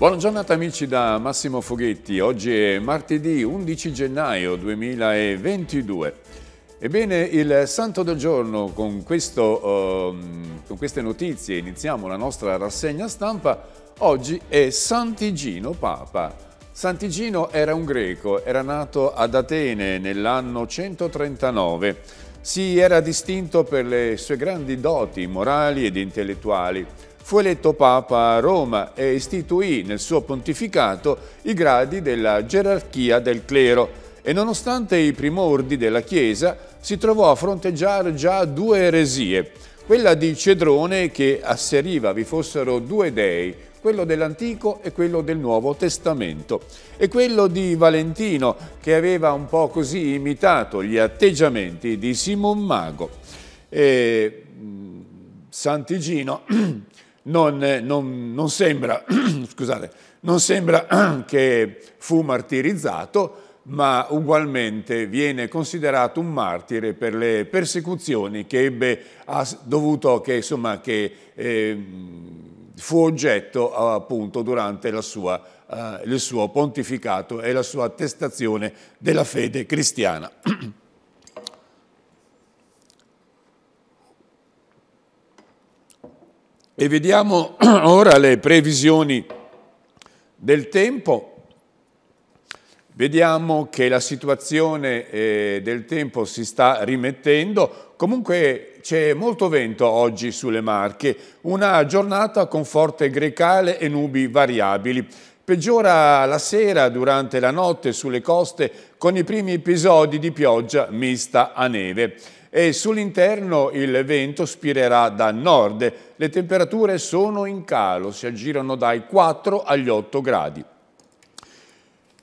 Buona giornata amici da Massimo Foghetti, oggi è martedì 11 gennaio 2022. Ebbene, il santo del giorno, con, questo, uh, con queste notizie iniziamo la nostra rassegna stampa, oggi è Sant'Igino Papa. Sant'Igino era un greco, era nato ad Atene nell'anno 139. Si era distinto per le sue grandi doti morali ed intellettuali fu eletto Papa a Roma e istituì nel suo pontificato i gradi della gerarchia del clero e nonostante i primordi della Chiesa si trovò a fronteggiare già due eresie, quella di Cedrone che asseriva vi fossero due dei, quello dell'Antico e quello del Nuovo Testamento, e quello di Valentino che aveva un po' così imitato gli atteggiamenti di Simon Mago. E, mm, Santigino non, eh, non, non, sembra, scusate, non sembra che fu martirizzato, ma ugualmente viene considerato un martire per le persecuzioni che ebbe ha dovuto, che, insomma, che eh, fu oggetto appunto durante sua, eh, il suo pontificato e la sua attestazione della fede cristiana. E vediamo ora le previsioni del tempo. Vediamo che la situazione eh, del tempo si sta rimettendo, comunque c'è molto vento oggi sulle Marche, una giornata con forte grecale e nubi variabili. Peggiora la sera durante la notte sulle coste con i primi episodi di pioggia mista a neve e sull'interno il vento spirerà da nord. Le temperature sono in calo, si aggirano dai 4 agli 8 gradi.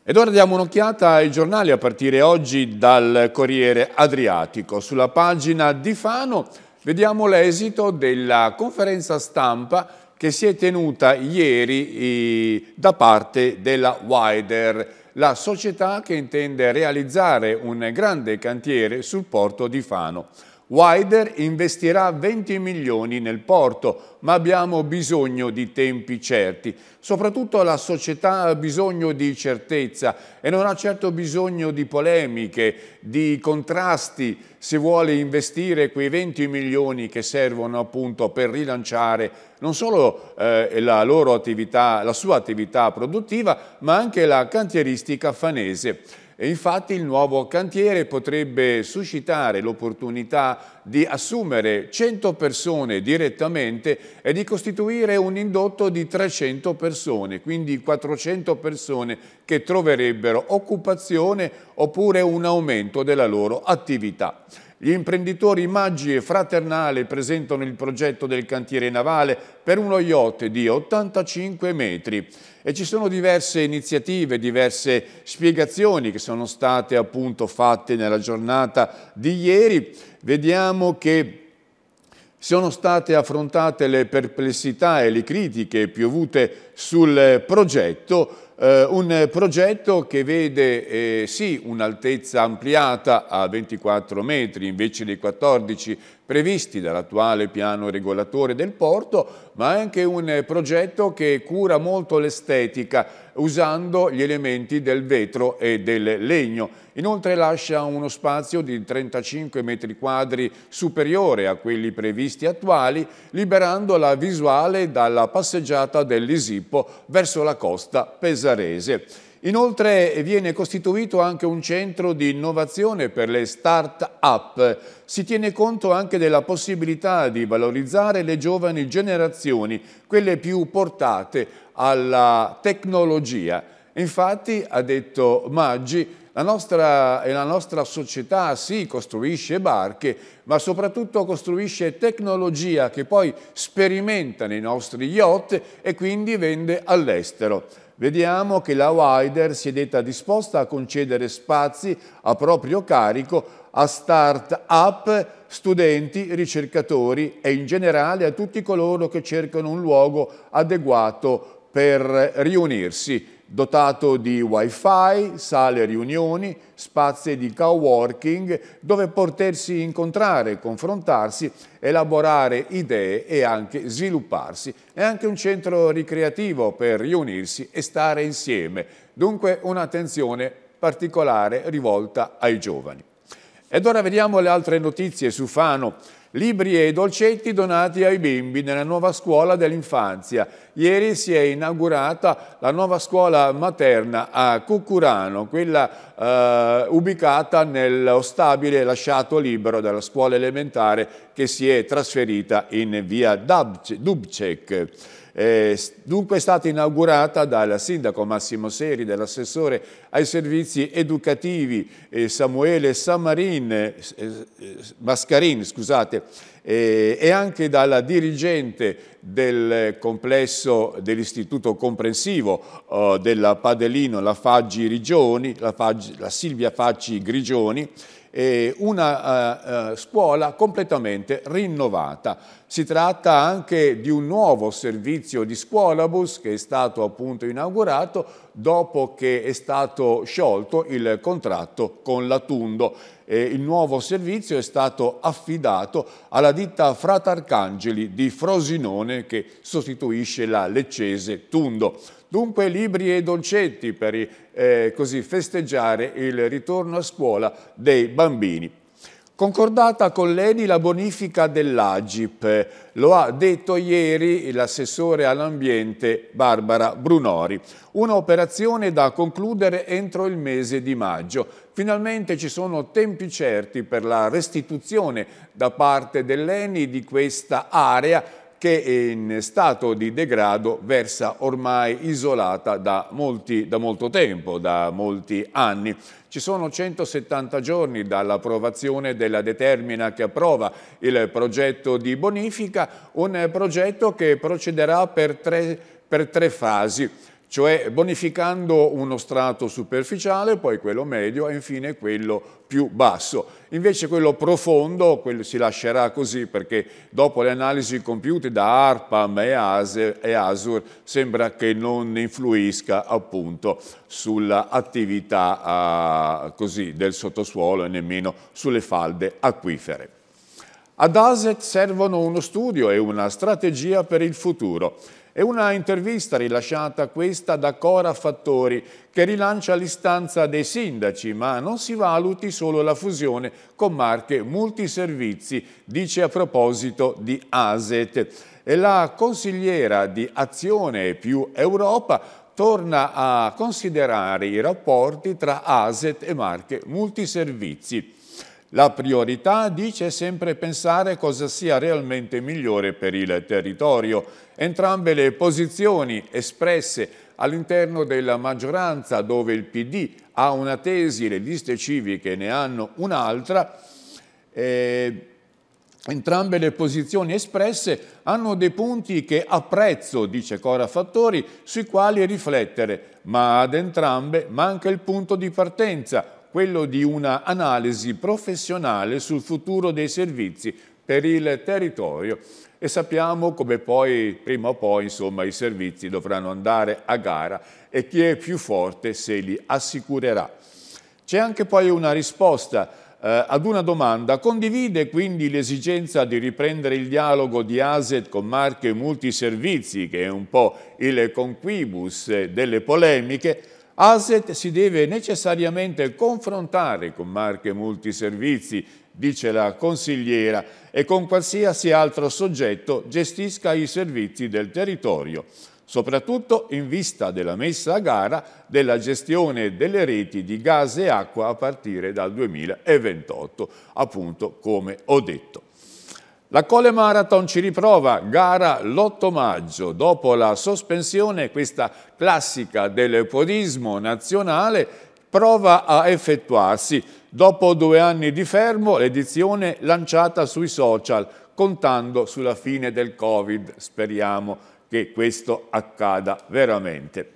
Ed ora diamo un'occhiata ai giornali a partire oggi dal Corriere Adriatico. Sulla pagina di Fano vediamo l'esito della conferenza stampa che si è tenuta ieri eh, da parte della Wider la società che intende realizzare un grande cantiere sul porto di Fano. Wider investirà 20 milioni nel porto, ma abbiamo bisogno di tempi certi. Soprattutto la società ha bisogno di certezza e non ha certo bisogno di polemiche, di contrasti, se vuole investire quei 20 milioni che servono appunto per rilanciare non solo eh, la, attività, la sua attività produttiva, ma anche la cantieristica fanese. E infatti il nuovo cantiere potrebbe suscitare l'opportunità di assumere 100 persone direttamente e di costituire un indotto di 300 persone, quindi 400 persone che troverebbero occupazione oppure un aumento della loro attività. Gli imprenditori Maggi e Fraternale presentano il progetto del cantiere navale per uno yacht di 85 metri e ci sono diverse iniziative, diverse spiegazioni che sono state appunto fatte nella giornata di ieri. Vediamo che sono state affrontate le perplessità e le critiche piovute sul progetto eh, un progetto che vede eh, sì un'altezza ampliata a 24 metri invece dei 14 previsti dall'attuale piano regolatore del porto, ma anche un progetto che cura molto l'estetica usando gli elementi del vetro e del legno Inoltre lascia uno spazio di 35 metri quadri superiore a quelli previsti attuali, liberando la visuale dalla passeggiata dell'Isippo verso la costa pesarese. Inoltre viene costituito anche un centro di innovazione per le start-up. Si tiene conto anche della possibilità di valorizzare le giovani generazioni, quelle più portate alla tecnologia. Infatti, ha detto Maggi, la nostra, la nostra società sì costruisce barche, ma soprattutto costruisce tecnologia che poi sperimenta nei nostri yacht e quindi vende all'estero. Vediamo che la Wider si è detta disposta a concedere spazi a proprio carico a start-up, studenti, ricercatori e in generale a tutti coloro che cercano un luogo adeguato per riunirsi dotato di wifi, sale riunioni, spazi di coworking dove potersi incontrare, confrontarsi, elaborare idee e anche svilupparsi. È anche un centro ricreativo per riunirsi e stare insieme, dunque un'attenzione particolare rivolta ai giovani. Ed ora vediamo le altre notizie su Fano. Libri e dolcetti donati ai bimbi nella nuova scuola dell'infanzia. Ieri si è inaugurata la nuova scuola materna a Cucurano, quella eh, ubicata nello stabile lasciato libero dalla scuola elementare che si è trasferita in via Dubcek. Eh, dunque è stata inaugurata dal sindaco Massimo Seri, dall'assessore ai servizi educativi eh, Samuele Samarin, eh, eh Mascarin scusate, eh, e anche dalla dirigente del complesso dell'istituto comprensivo oh, della Padelino, la, Rigioni, la, Faggi, la Silvia Facci Grigioni, eh, una uh, scuola completamente rinnovata. Si tratta anche di un nuovo servizio di scuolabus che è stato appunto inaugurato dopo che è stato sciolto il contratto con la Tundo. E il nuovo servizio è stato affidato alla ditta Fratarcangeli di Frosinone che sostituisce la leccese Tundo. Dunque libri e dolcetti per eh, così festeggiare il ritorno a scuola dei bambini. Concordata con l'ENI la bonifica dell'Agip, lo ha detto ieri l'assessore all'ambiente Barbara Brunori. Un'operazione da concludere entro il mese di maggio. Finalmente ci sono tempi certi per la restituzione da parte dell'ENI di questa area che in stato di degrado versa ormai isolata da, molti, da, molto tempo, da molti anni. Ci sono 170 giorni dall'approvazione della determina che approva il progetto di bonifica, un progetto che procederà per tre, per tre fasi cioè bonificando uno strato superficiale, poi quello medio e infine quello più basso. Invece quello profondo quello si lascerà così perché dopo le analisi compiute da ARPAM e, ASE, e ASUR sembra che non influisca appunto sull'attività eh, del sottosuolo e nemmeno sulle falde acquifere. Ad ASET servono uno studio e una strategia per il futuro. È una intervista rilasciata questa da Cora Fattori che rilancia l'istanza dei sindaci ma non si valuti solo la fusione con marche multiservizi, dice a proposito di ASET. E la consigliera di Azione più Europa torna a considerare i rapporti tra ASET e marche multiservizi. La priorità, dice, è sempre pensare cosa sia realmente migliore per il territorio. Entrambe le posizioni espresse all'interno della maggioranza, dove il PD ha una tesi, le liste civiche ne hanno un'altra, eh, Entrambe le posizioni espresse hanno dei punti che apprezzo, dice Cora Fattori, sui quali riflettere, ma ad entrambe manca il punto di partenza, quello di una analisi professionale sul futuro dei servizi per il territorio e sappiamo come poi, prima o poi, insomma, i servizi dovranno andare a gara e chi è più forte se li assicurerà. C'è anche poi una risposta eh, ad una domanda. Condivide quindi l'esigenza di riprendere il dialogo di ASET con Marche Multiservizi, che è un po' il conquibus delle polemiche, Asset si deve necessariamente confrontare con marche multiservizi, dice la consigliera, e con qualsiasi altro soggetto gestisca i servizi del territorio, soprattutto in vista della messa a gara della gestione delle reti di gas e acqua a partire dal 2028, appunto come ho detto. La Cole Marathon ci riprova, gara l'8 maggio, dopo la sospensione, questa classica del podismo nazionale prova a effettuarsi. Dopo due anni di fermo, l'edizione lanciata sui social, contando sulla fine del Covid. Speriamo che questo accada veramente.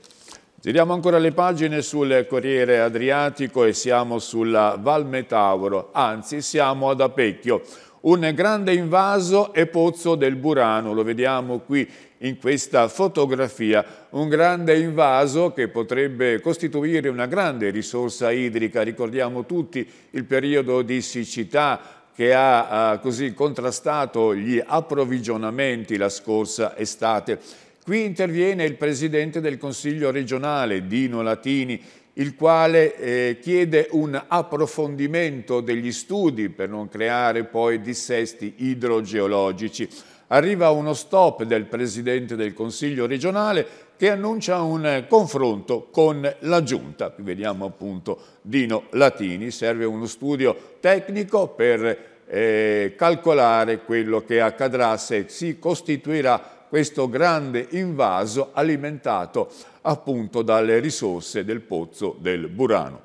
Giriamo ancora le pagine sul Corriere Adriatico e siamo sulla Val Metauro, anzi siamo ad Apecchio un grande invaso e pozzo del Burano, lo vediamo qui in questa fotografia, un grande invaso che potrebbe costituire una grande risorsa idrica, ricordiamo tutti il periodo di siccità che ha eh, così contrastato gli approvvigionamenti la scorsa estate. Qui interviene il Presidente del Consiglio regionale, Dino Latini, il quale eh, chiede un approfondimento degli studi per non creare poi dissesti idrogeologici. Arriva uno stop del Presidente del Consiglio regionale che annuncia un confronto con la Giunta. Qui Vediamo appunto Dino Latini, serve uno studio tecnico per eh, calcolare quello che accadrà se si costituirà questo grande invaso alimentato appunto dalle risorse del pozzo del Burano.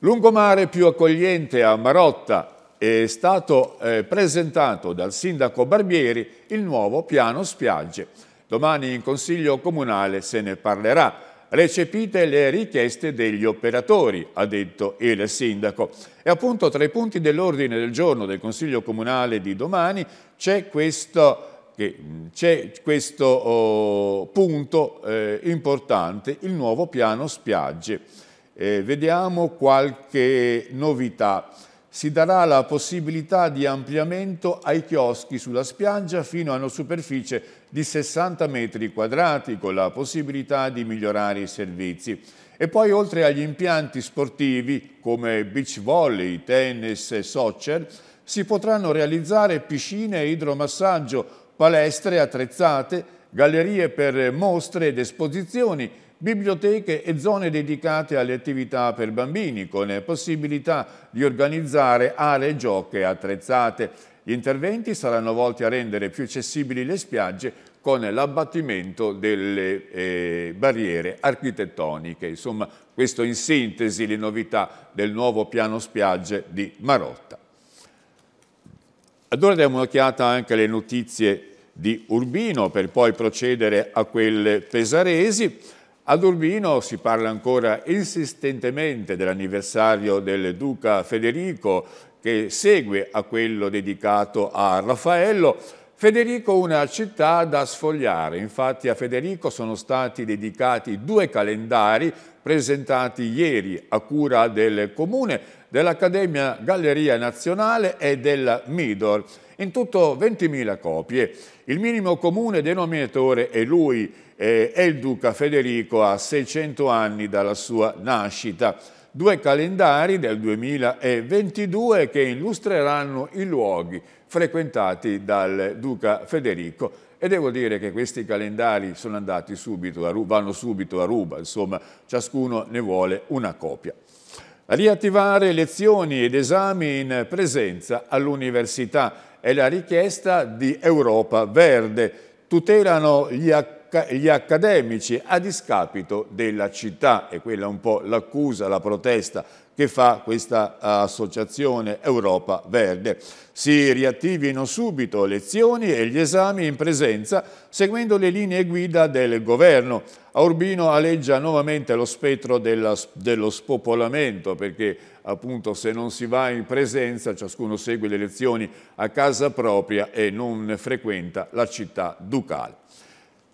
Lungomare più accogliente a Marotta è stato eh, presentato dal sindaco Barbieri il nuovo piano spiagge. Domani in Consiglio Comunale se ne parlerà. Recepite le richieste degli operatori, ha detto il sindaco. E appunto tra i punti dell'ordine del giorno del Consiglio Comunale di domani c'è questo Mm, c'è questo oh, punto eh, importante, il nuovo piano spiagge. Eh, vediamo qualche novità. Si darà la possibilità di ampliamento ai chioschi sulla spiaggia fino a una superficie di 60 metri quadrati con la possibilità di migliorare i servizi. E poi oltre agli impianti sportivi come beach volley, tennis e soccer, si potranno realizzare piscine e idromassaggio palestre attrezzate, gallerie per mostre ed esposizioni, biblioteche e zone dedicate alle attività per bambini, con possibilità di organizzare aree gioche attrezzate. Gli interventi saranno volti a rendere più accessibili le spiagge con l'abbattimento delle eh, barriere architettoniche. Insomma, questo in sintesi le novità del nuovo piano spiagge di Marotta. Allora diamo un'occhiata anche alle notizie di Urbino per poi procedere a quelle pesaresi. Ad Urbino si parla ancora insistentemente dell'anniversario del duca Federico che segue a quello dedicato a Raffaello. Federico una città da sfogliare, infatti a Federico sono stati dedicati due calendari presentati ieri a cura del Comune, dell'Accademia Galleria Nazionale e della Midor, in tutto 20.000 copie. Il minimo comune denominatore è lui, è il Duca Federico a 600 anni dalla sua nascita due calendari del 2022 che illustreranno i luoghi frequentati dal duca Federico e devo dire che questi calendari sono andati subito a, vanno subito a ruba, insomma ciascuno ne vuole una copia. Riattivare lezioni ed esami in presenza all'università è la richiesta di Europa Verde. Tutelano gli accordi gli accademici a discapito della città, è quella un po' l'accusa, la protesta che fa questa eh, associazione Europa Verde. Si riattivino subito lezioni e gli esami in presenza seguendo le linee guida del governo. A Urbino aleggia nuovamente lo spettro della, dello spopolamento perché appunto se non si va in presenza ciascuno segue le lezioni a casa propria e non frequenta la città ducale.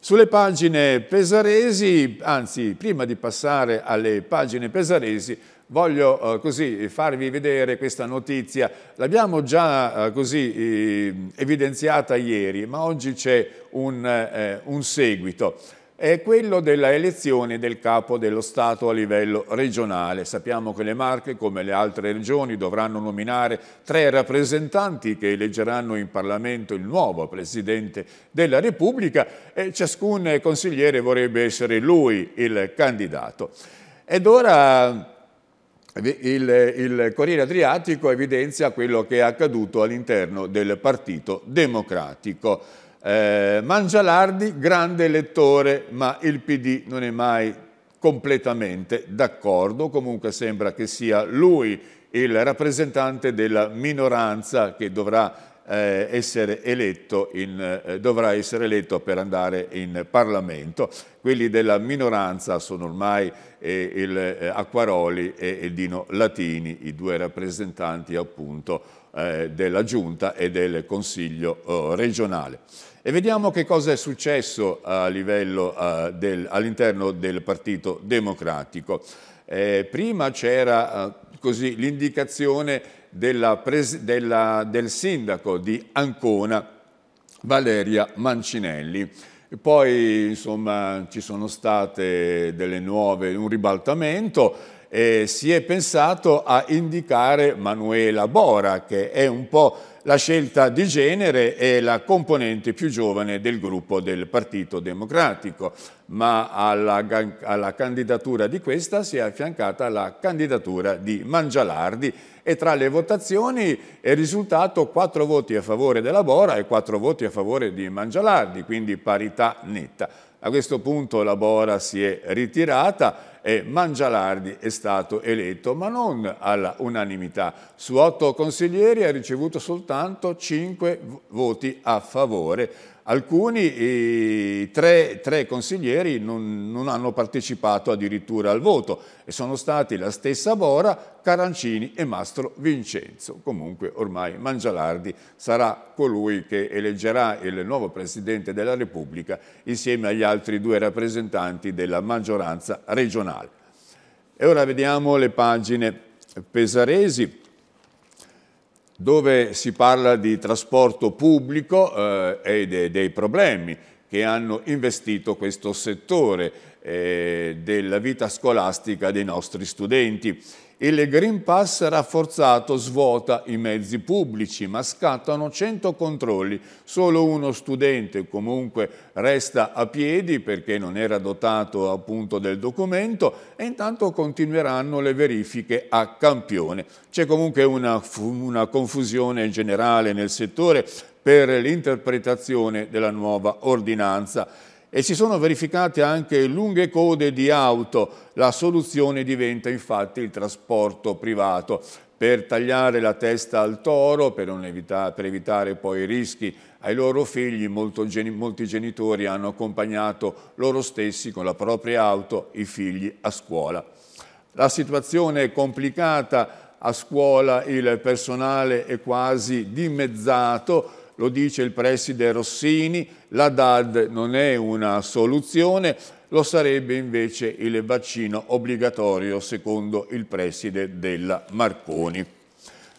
Sulle pagine pesaresi, anzi prima di passare alle pagine pesaresi, voglio eh, così farvi vedere questa notizia. L'abbiamo già eh, così evidenziata ieri, ma oggi c'è un, eh, un seguito è quello della elezione del capo dello Stato a livello regionale. Sappiamo che le Marche, come le altre regioni, dovranno nominare tre rappresentanti che eleggeranno in Parlamento il nuovo Presidente della Repubblica e ciascun consigliere vorrebbe essere lui il candidato. Ed ora il, il Corriere Adriatico evidenzia quello che è accaduto all'interno del Partito Democratico. Eh, Mangialardi, grande elettore, ma il PD non è mai completamente d'accordo, comunque sembra che sia lui il rappresentante della minoranza che dovrà eh, essere eletto in, eh, dovrà essere eletto per andare in Parlamento. Quelli della minoranza sono ormai eh, il, eh, Acquaroli e, e Dino Latini, i due rappresentanti appunto eh, della Giunta e del Consiglio eh, regionale. E vediamo che cosa è successo all'interno del, del Partito Democratico. prima c'era l'indicazione della, della, del sindaco di Ancona, Valeria Mancinelli. E poi insomma, ci sono state delle nuove, un ribaltamento e si è pensato a indicare Manuela Bora, che è un po' La scelta di genere è la componente più giovane del gruppo del Partito Democratico, ma alla, alla, candidatura di questa si è affiancata la candidatura di Mangialardi e tra le votazioni è risultato 4 voti a favore della Bora e 4 voti a favore di Mangialardi, quindi parità netta. A questo punto la Bora si è ritirata e Mangialardi è stato eletto, ma non all'unanimità. Su otto consiglieri ha ricevuto soltanto cinque voti a favore Alcuni, eh, tre, tre, consiglieri, non, non, hanno partecipato addirittura al voto e sono stati la stessa Bora, Carancini e Mastro Vincenzo. Comunque ormai Mangialardi sarà colui che eleggerà il nuovo Presidente della Repubblica insieme agli altri due rappresentanti della maggioranza regionale. E ora vediamo le pagine pesaresi dove si parla di trasporto pubblico eh, e de dei problemi che hanno investito questo settore eh, della vita scolastica dei nostri studenti. Il Green Pass rafforzato svuota i mezzi pubblici, ma scattano 100 controlli. Solo uno studente comunque resta a piedi perché non era dotato appunto del documento e intanto continueranno le verifiche a campione. C'è comunque una, una confusione generale nel settore per l'interpretazione della nuova ordinanza e si sono verificate anche lunghe code di auto. La soluzione diventa infatti il trasporto privato. Per tagliare la testa al toro, per, evita per evitare poi rischi ai loro figli, geni molti genitori hanno accompagnato loro stessi con la propria auto i figli a scuola. La situazione è complicata, a scuola il personale è quasi dimezzato, lo dice il preside Rossini, la DAD non è una soluzione, lo sarebbe invece il vaccino obbligatorio secondo il preside della Marconi.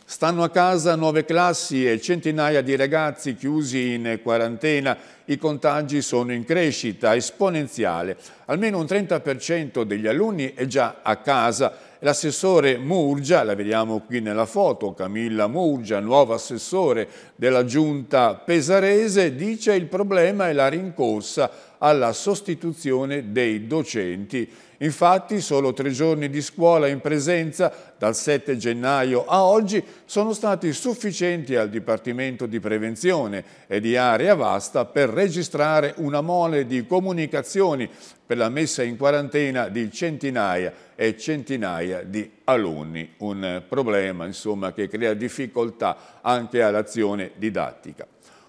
Stanno a casa nuove classi e centinaia di ragazzi chiusi in quarantena. I contagi sono in crescita esponenziale. Almeno un 30% degli alunni è già a casa l'assessore Murgia, la vediamo qui nella foto, Camilla Murgia, nuovo assessore della giunta pesarese, dice il problema è la rincorsa alla sostituzione dei docenti. Infatti solo tre giorni di scuola in presenza dal 7 gennaio a oggi sono stati sufficienti al Dipartimento di Prevenzione e di Area Vasta per registrare una mole di comunicazioni per la messa in quarantena di centinaia e centinaia di alunni, un problema insomma, che crea difficoltà anche all'azione didattica.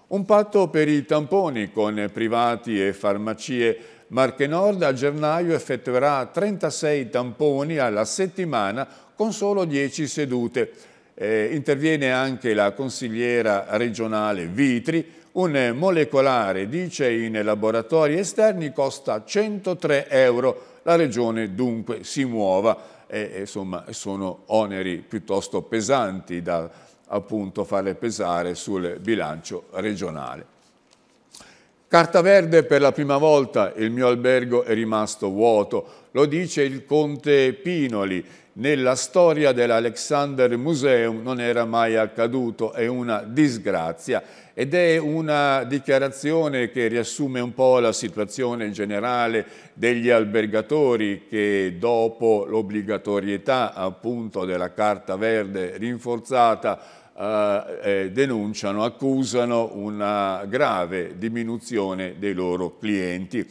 Un patto per i tamponi con privati e farmacie Marche Nord a gennaio effettuerà 36 tamponi alla settimana con solo 10 sedute. Eh, interviene anche la consigliera regionale Vitri un molecolare, dice, in laboratori esterni costa 103 euro. La regione dunque si muova. E, insomma, sono oneri piuttosto pesanti da appunto fare pesare sul bilancio regionale. Carta verde, per la prima volta il mio albergo è rimasto vuoto, lo dice il conte Pinoli. Nella storia dell'Alexander Museum non era mai accaduto, è una disgrazia. Ed è una dichiarazione che riassume un po' la situazione generale degli albergatori che dopo l'obbligatorietà appunto della carta verde rinforzata eh, eh denunciano, accusano una grave diminuzione dei loro clienti.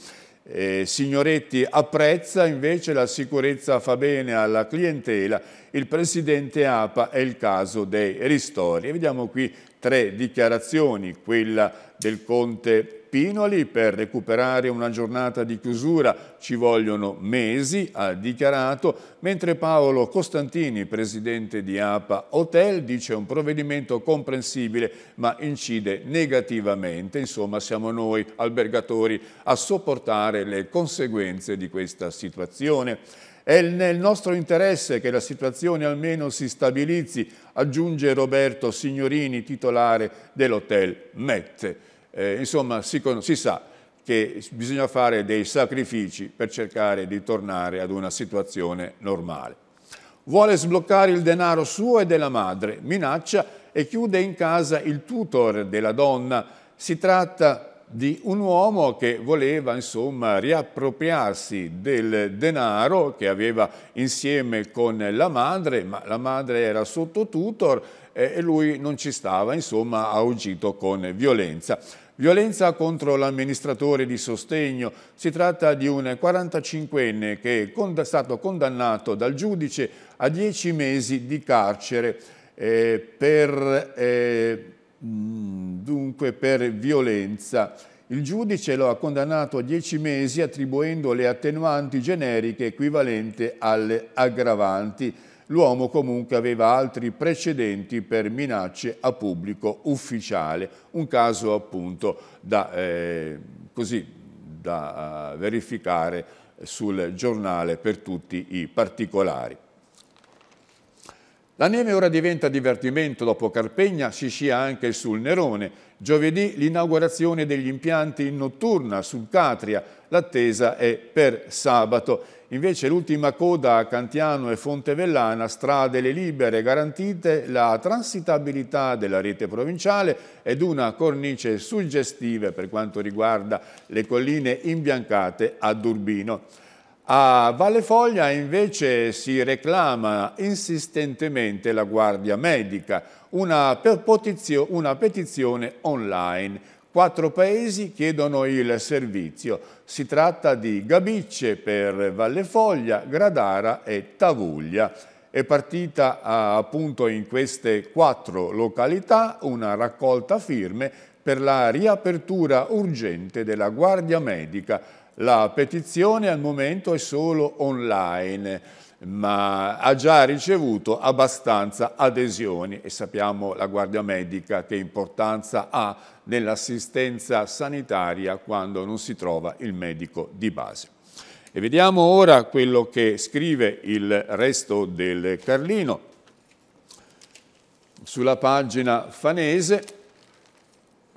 Eh, Signoretti apprezza invece la sicurezza fa bene alla clientela, il presidente APA è il caso dei ristori. E vediamo qui tre dichiarazioni, quella del Conte Pinoli per recuperare una giornata di chiusura ci vogliono mesi, ha dichiarato, mentre Paolo Costantini, presidente di APA Hotel, dice un provvedimento comprensibile ma incide negativamente, insomma siamo noi albergatori a sopportare le conseguenze di questa situazione. È nel nostro interesse che la situazione almeno si stabilizzi, aggiunge Roberto Signorini, titolare dell'hotel Met. Eh, insomma, si, si sa che bisogna fare dei sacrifici per cercare di tornare ad una situazione normale. Vuole sbloccare il denaro suo e della madre, minaccia e chiude in casa il tutor della donna. Si tratta di un uomo che voleva insomma riappropriarsi del denaro che aveva insieme con la madre, ma la madre era sotto tutor eh, e lui non ci stava, insomma ha agito con violenza. Violenza contro l'amministratore di sostegno. Si tratta di un 45enne che è stato condannato dal giudice a 10 mesi di carcere eh, per... Eh, Mm, dunque per violenza. Il giudice lo ha condannato a 10 mesi attribuendo le attenuanti generiche equivalente alle aggravanti. L'uomo comunque aveva altri precedenti per minacce a pubblico ufficiale, un caso appunto da, eh, così, da eh, verificare sul giornale per tutti i particolari. La neve ora diventa divertimento, dopo Carpegna si scia anche sul Nerone. Giovedì l'inaugurazione degli impianti in notturna sul Catria, l'attesa è per sabato. Invece l'ultima coda a Cantiano e Fontevellana, strade le libere garantite, la transitabilità della rete provinciale ed una cornice suggestiva per quanto riguarda le colline imbiancate ad Urbino. A Valle Foglia invece si reclama insistentemente la Guardia Medica, una, una petizione online. Quattro paesi chiedono il servizio. Si tratta di Gabicce per Valle Foglia, Gradara e Tavuglia. È partita appunto in queste quattro località una raccolta firme per la riapertura urgente della Guardia Medica la petizione al momento è solo online ma ha già ricevuto abbastanza adesioni e sappiamo la Guardia Medica che importanza ha nell'assistenza sanitaria quando non si trova il medico di base. E vediamo ora quello che scrive il resto del Carlino sulla pagina fanese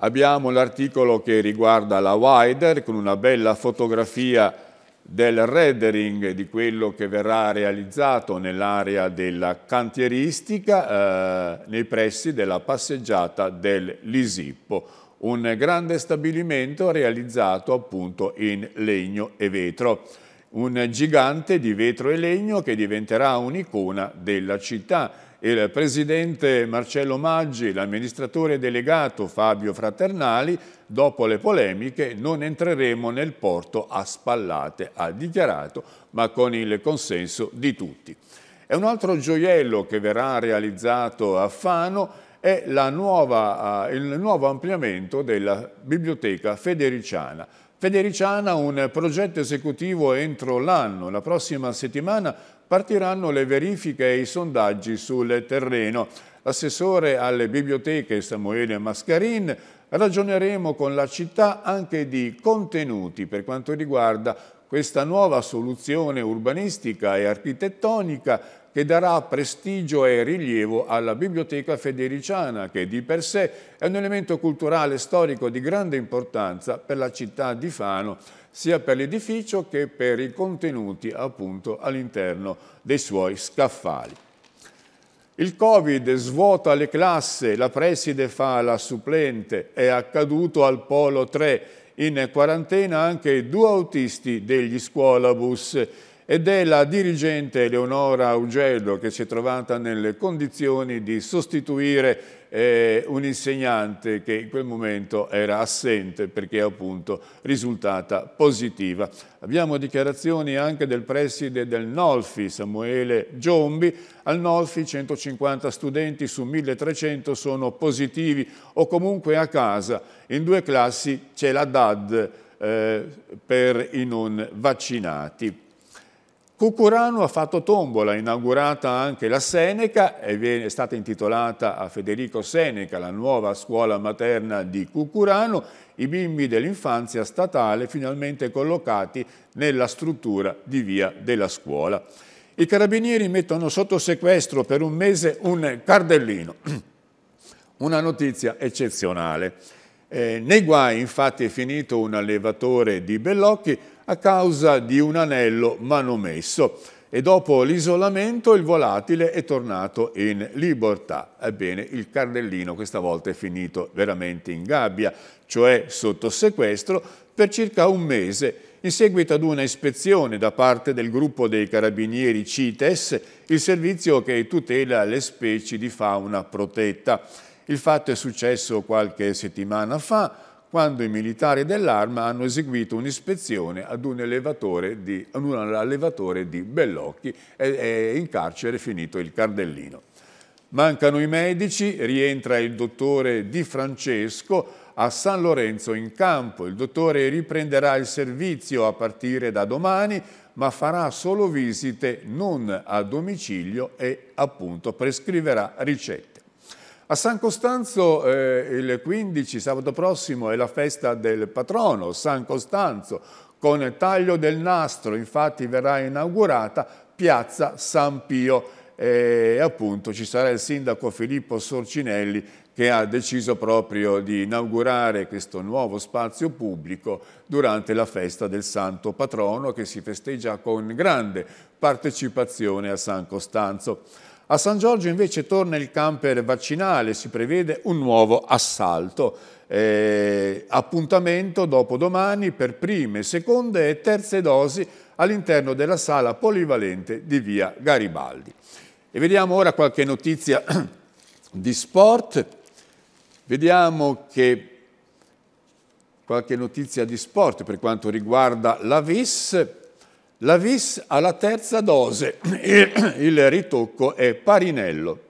Abbiamo l'articolo che riguarda la Wider con una bella fotografia del rendering di quello che verrà realizzato nell'area della cantieristica eh, nei pressi della passeggiata del Lisippo, un grande stabilimento realizzato appunto in legno e vetro, un gigante di vetro e legno che diventerà un'icona della città il presidente Marcello Maggi, l'amministratore delegato Fabio Fraternali, dopo le polemiche non entreremo nel porto a spallate, ha dichiarato, ma con il consenso di tutti. E un altro gioiello che verrà realizzato a Fano è nuova, eh, il nuovo ampliamento della Biblioteca Federiciana. Federiciana un progetto esecutivo entro l'anno. La prossima settimana partiranno le verifiche e i sondaggi sul terreno. L'assessore alle biblioteche Samuele Mascarin ragioneremo con la città anche di contenuti per quanto riguarda questa nuova soluzione urbanistica e architettonica che darà prestigio e rilievo alla Biblioteca Federiciana, che di per sé è un elemento culturale e storico di grande importanza per la città di Fano sia per l'edificio che per i contenuti appunto all'interno dei suoi scaffali. Il Covid svuota le classi, la preside fa la supplente, è accaduto al Polo 3, in quarantena anche due autisti degli scuolabus ed è la dirigente Eleonora Ugello che si è trovata nelle condizioni di sostituire eh, un insegnante che in quel momento era assente perché appunto risultata positiva. Abbiamo dichiarazioni anche del preside del Nolfi, Samuele Giombi. Al Nolfi 150 studenti su 1300 sono positivi o comunque a casa. In due classi c'è la DAD eh, per i non vaccinati. Cucurano ha fatto tombola, inaugurata anche la Seneca, è stata intitolata a Federico Seneca, la nuova scuola materna di Cucurano, i bimbi dell'infanzia statale finalmente collocati nella struttura di via della scuola. I carabinieri mettono sotto sequestro per un mese un cardellino, una notizia eccezionale. Eh, nei guai infatti è finito un allevatore di Bellocchi, a causa di un anello manomesso e dopo l'isolamento il volatile è tornato in libertà. Ebbene, il cardellino questa volta è finito veramente in gabbia, cioè sotto sequestro, per circa un mese. In seguito ad una ispezione da parte del gruppo dei carabinieri CITES, il servizio che tutela le specie di fauna protetta. Il fatto è successo qualche settimana fa, quando i militari dell'arma hanno eseguito un'ispezione ad, un di, ad un allevatore di Bellocchi e, e in carcere è finito il Cardellino. Mancano i medici, rientra il dottore Di Francesco a San Lorenzo in campo. Il dottore riprenderà il servizio a partire da domani, ma farà solo visite non a domicilio e appunto prescriverà ricette. A San Costanzo eh, il 15 sabato prossimo è la festa del patrono, San Costanzo, con taglio del nastro, infatti verrà inaugurata piazza San Pio e appunto ci sarà il sindaco Filippo Sorcinelli che ha deciso proprio di inaugurare questo nuovo spazio pubblico durante la festa del Santo Patrono che si festeggia con grande partecipazione a San Costanzo. A San Giorgio invece torna il camper vaccinale, si prevede un nuovo assalto. Eh, appuntamento dopo domani per prime, seconde e terze dosi all'interno della sala polivalente di via Garibaldi. E vediamo ora qualche notizia di sport. Vediamo che qualche notizia di sport per quanto riguarda la VIS. La vis alla terza dose, e il ritocco è Parinello.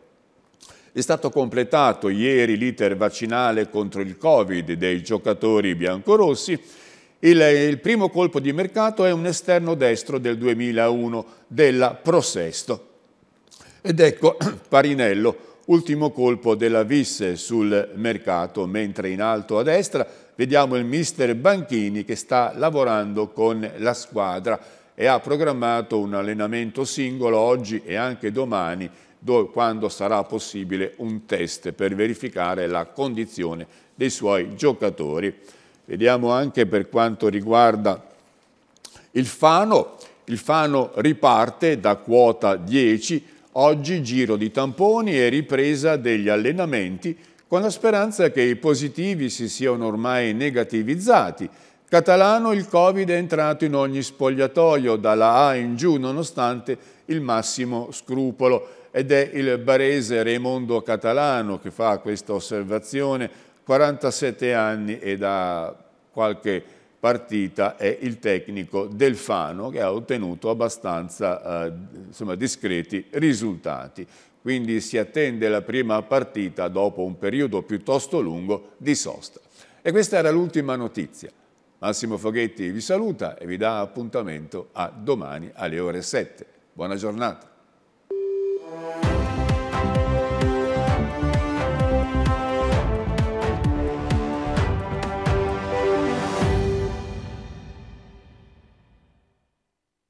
È stato completato ieri l'iter vaccinale contro il Covid dei giocatori biancorossi. Il, il primo colpo di mercato è un esterno destro del 2001 della Prosesto. Ed ecco Parinello, ultimo colpo della vis sul mercato, mentre in alto a destra vediamo il mister Banchini che sta lavorando con la squadra e ha programmato un allenamento singolo oggi e anche domani dove, quando sarà possibile un test per verificare la condizione dei suoi giocatori. Vediamo anche per quanto riguarda il Fano, il Fano riparte da quota 10, oggi giro di tamponi e ripresa degli allenamenti con la speranza che i positivi si siano ormai negativizzati Catalano il Covid è entrato in ogni spogliatoio, dalla A in giù, nonostante il massimo scrupolo. Ed è il barese Raimondo Catalano che fa questa osservazione, 47 anni e da qualche partita è il tecnico Delfano che ha ottenuto abbastanza eh, insomma, discreti risultati. Quindi si attende la prima partita dopo un periodo piuttosto lungo di sosta. E questa era l'ultima notizia. Massimo Foghetti vi saluta e vi dà appuntamento a domani alle ore 7. Buona giornata.